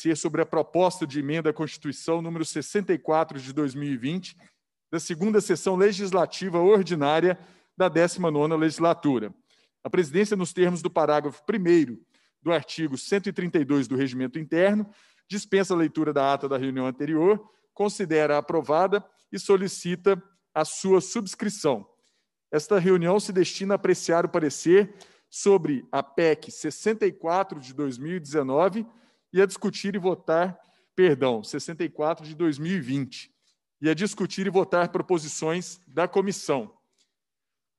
ser sobre a proposta de emenda à Constituição número 64 de 2020, da segunda sessão legislativa ordinária da 19ª legislatura. A presidência, nos termos do parágrafo 1 do artigo 132 do regimento interno, dispensa a leitura da ata da reunião anterior, considera aprovada e solicita a sua subscrição. Esta reunião se destina a apreciar o parecer sobre a PEC 64 de 2019 e a discutir e votar, perdão, 64 de 2020, e a discutir e votar proposições da comissão.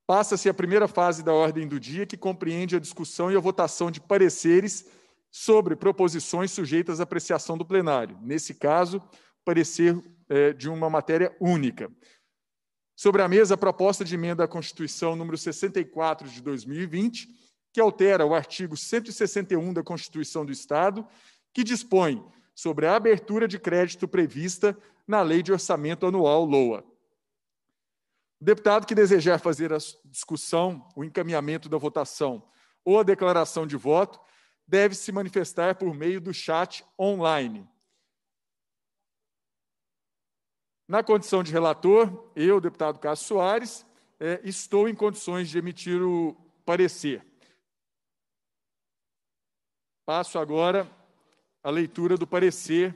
Passa-se a primeira fase da ordem do dia, que compreende a discussão e a votação de pareceres sobre proposições sujeitas à apreciação do plenário. Nesse caso, parecer é, de uma matéria única. Sobre a mesa, a proposta de emenda à Constituição número 64 de 2020, que altera o artigo 161 da Constituição do Estado que dispõe sobre a abertura de crédito prevista na Lei de Orçamento Anual LOA. O deputado que desejar fazer a discussão, o encaminhamento da votação ou a declaração de voto deve se manifestar por meio do chat online. Na condição de relator, eu, deputado Cássio Soares, é, estou em condições de emitir o parecer. Passo agora a leitura do parecer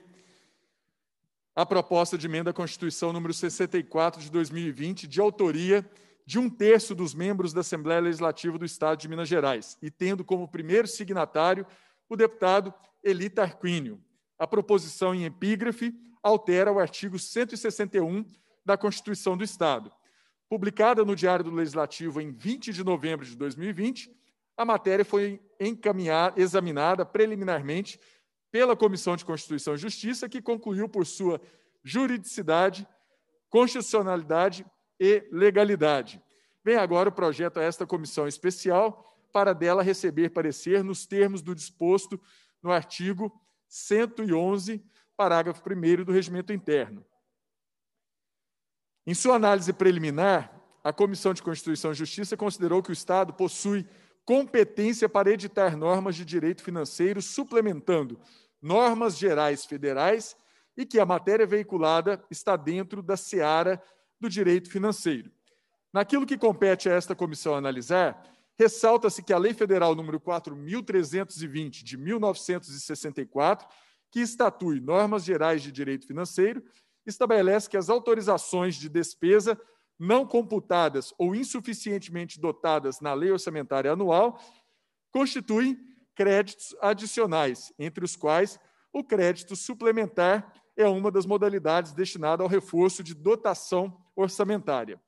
à proposta de emenda à Constituição número 64 de 2020, de autoria de um terço dos membros da Assembleia Legislativa do Estado de Minas Gerais, e tendo como primeiro signatário o deputado Eli Tarquínio. A proposição em epígrafe altera o artigo 161 da Constituição do Estado. Publicada no Diário do Legislativo em 20 de novembro de 2020, a matéria foi encaminhada, examinada preliminarmente pela Comissão de Constituição e Justiça, que concluiu por sua juridicidade, constitucionalidade e legalidade. Vem agora o projeto a esta comissão especial para dela receber parecer nos termos do disposto no artigo 111, parágrafo 1 do Regimento Interno. Em sua análise preliminar, a Comissão de Constituição e Justiça considerou que o Estado possui competência para editar normas de direito financeiro suplementando normas gerais federais e que a matéria veiculada está dentro da seara do direito financeiro. Naquilo que compete a esta comissão analisar, ressalta-se que a Lei Federal número 4320 de 1964, que estatui normas gerais de direito financeiro, estabelece que as autorizações de despesa não computadas ou insuficientemente dotadas na lei orçamentária anual constituem créditos adicionais, entre os quais o crédito suplementar é uma das modalidades destinada ao reforço de dotação orçamentária.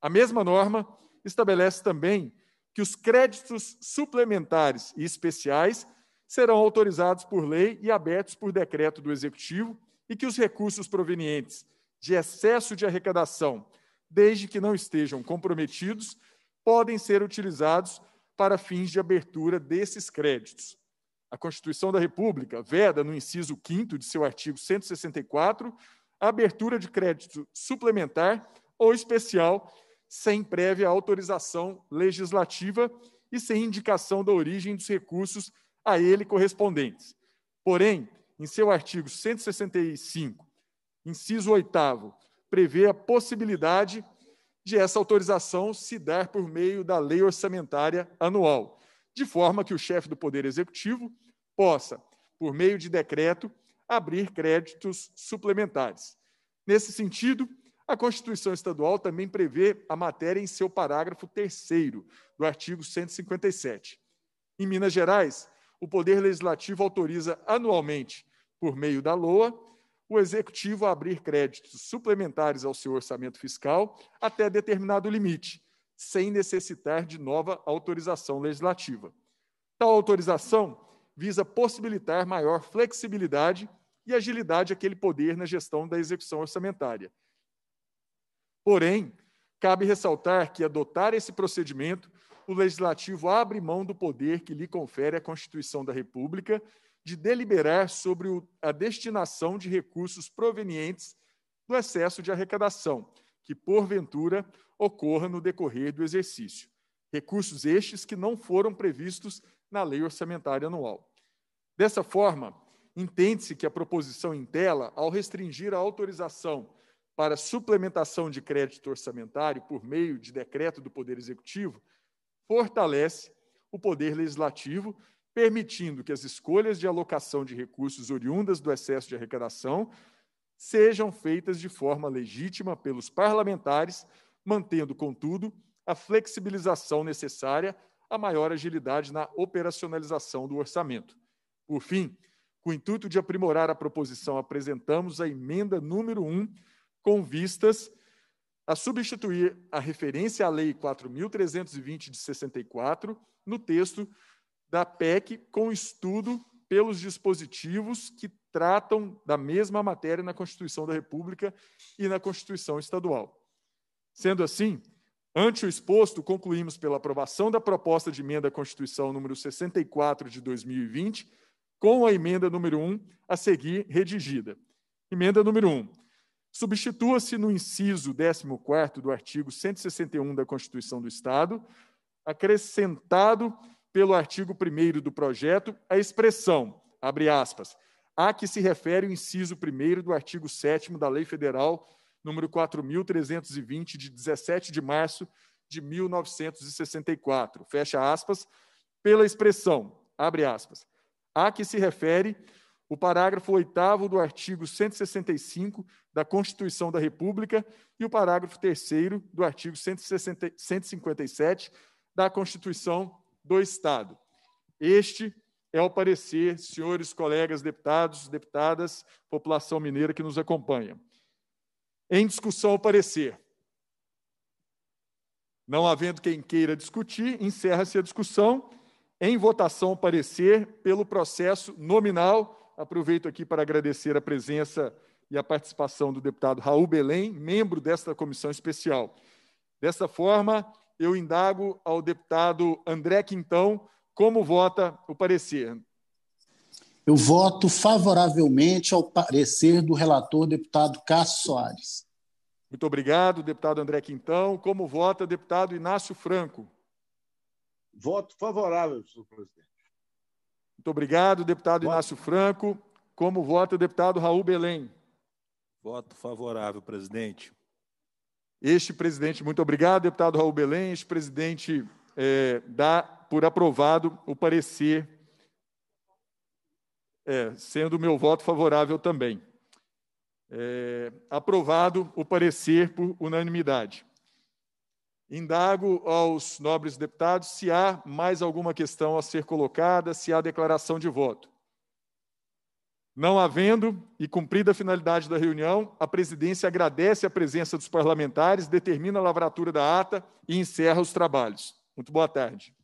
A mesma norma estabelece também que os créditos suplementares e especiais serão autorizados por lei e abertos por decreto do Executivo e que os recursos provenientes de excesso de arrecadação, desde que não estejam comprometidos, podem ser utilizados para fins de abertura desses créditos. A Constituição da República veda, no inciso 5 de seu artigo 164, a abertura de crédito suplementar ou especial sem prévia autorização legislativa e sem indicação da origem dos recursos a ele correspondentes. Porém, em seu artigo 165, inciso 8, prevê a possibilidade de essa autorização se dar por meio da lei orçamentária anual, de forma que o chefe do Poder Executivo possa, por meio de decreto, abrir créditos suplementares. Nesse sentido, a Constituição Estadual também prevê a matéria em seu parágrafo 3 do artigo 157. Em Minas Gerais, o Poder Legislativo autoriza anualmente, por meio da LOA, o executivo a abrir créditos suplementares ao seu orçamento fiscal até determinado limite, sem necessitar de nova autorização legislativa. Tal autorização visa possibilitar maior flexibilidade e agilidade àquele poder na gestão da execução orçamentária. Porém, cabe ressaltar que adotar esse procedimento, o legislativo abre mão do poder que lhe confere a Constituição da República de deliberar sobre a destinação de recursos provenientes do excesso de arrecadação, que porventura ocorra no decorrer do exercício. Recursos estes que não foram previstos na Lei Orçamentária Anual. Dessa forma, entende-se que a proposição em tela, ao restringir a autorização para suplementação de crédito orçamentário por meio de decreto do Poder Executivo, fortalece o Poder Legislativo permitindo que as escolhas de alocação de recursos oriundas do excesso de arrecadação sejam feitas de forma legítima pelos parlamentares, mantendo, contudo, a flexibilização necessária à maior agilidade na operacionalização do orçamento. Por fim, com o intuito de aprimorar a proposição, apresentamos a emenda número 1, com vistas a substituir a referência à Lei 4.320 de 64 no texto da PEC com estudo pelos dispositivos que tratam da mesma matéria na Constituição da República e na Constituição Estadual. Sendo assim, ante o exposto, concluímos pela aprovação da proposta de emenda à Constituição número 64 de 2020, com a emenda número 1 a seguir redigida. Emenda número 1. Substitua-se no inciso 14 do artigo 161 da Constituição do Estado, acrescentado pelo artigo 1 do projeto a expressão, abre aspas, a que se refere o inciso 1 do artigo 7 da Lei Federal número 4.320, de 17 de março de 1964, fecha aspas, pela expressão, abre aspas, a que se refere o parágrafo 8 do artigo 165 da Constituição da República e o parágrafo 3 do artigo 160, 157 da Constituição do Estado. Este é o parecer, senhores colegas deputados, deputadas, população mineira que nos acompanha. Em discussão o parecer. Não havendo quem queira discutir, encerra-se a discussão. Em votação o parecer pelo processo nominal. Aproveito aqui para agradecer a presença e a participação do deputado Raul Belém, membro desta comissão especial. Dessa forma, eu indago ao deputado André Quintão como vota o parecer. Eu voto favoravelmente ao parecer do relator deputado Cássio Soares. Muito obrigado, deputado André Quintão. Como vota deputado Inácio Franco? Voto favorável, senhor presidente. Muito obrigado, deputado voto. Inácio Franco. Como vota deputado Raul Belém? Voto favorável, presidente este presidente, muito obrigado, deputado Raul Belém, este presidente é, dá por aprovado o parecer, é, sendo o meu voto favorável também. É, aprovado o parecer por unanimidade. Indago aos nobres deputados se há mais alguma questão a ser colocada, se há declaração de voto. Não havendo e cumprida a finalidade da reunião, a presidência agradece a presença dos parlamentares, determina a lavratura da ata e encerra os trabalhos. Muito boa tarde.